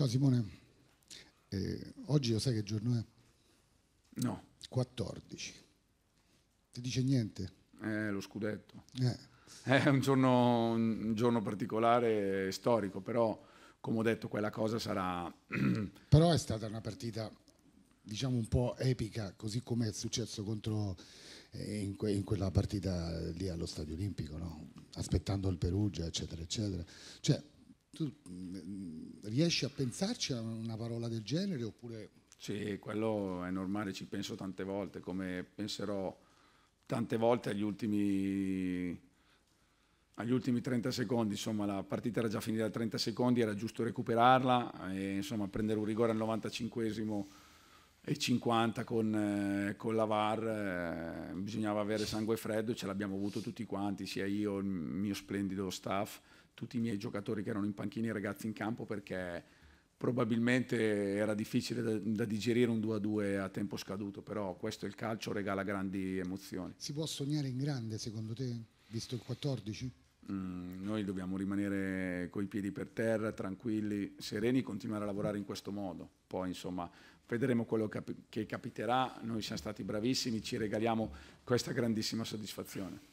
Ciao Simone, eh, oggi lo sai che giorno è? No. 14. Ti dice niente? Eh, lo scudetto. Eh. È un giorno, un giorno particolare, storico, però come ho detto quella cosa sarà... però è stata una partita diciamo un po' epica, così come è successo contro, eh, in, que in, quella partita lì allo Stadio Olimpico, no? aspettando il Perugia, eccetera, eccetera. Cioè, tu, riesci a pensarci a una parola del genere oppure... Sì, quello è normale, ci penso tante volte, come penserò tante volte agli ultimi, agli ultimi 30 secondi, insomma la partita era già finita da 30 secondi, era giusto recuperarla e insomma prendere un rigore al 95esimo e 50 con, eh, con la VAR, eh, bisognava avere sangue freddo, e ce l'abbiamo avuto tutti quanti, sia io, il mio splendido staff, tutti i miei giocatori che erano in panchina, i ragazzi in campo, perché probabilmente era difficile da, da digerire un 2-2 a, a tempo scaduto, però questo è il calcio, regala grandi emozioni. Si può sognare in grande secondo te, visto il 14? Mm, noi dobbiamo rimanere coi piedi per terra, tranquilli, sereni, continuare a lavorare in questo modo. Poi insomma vedremo quello che capiterà, noi siamo stati bravissimi, ci regaliamo questa grandissima soddisfazione.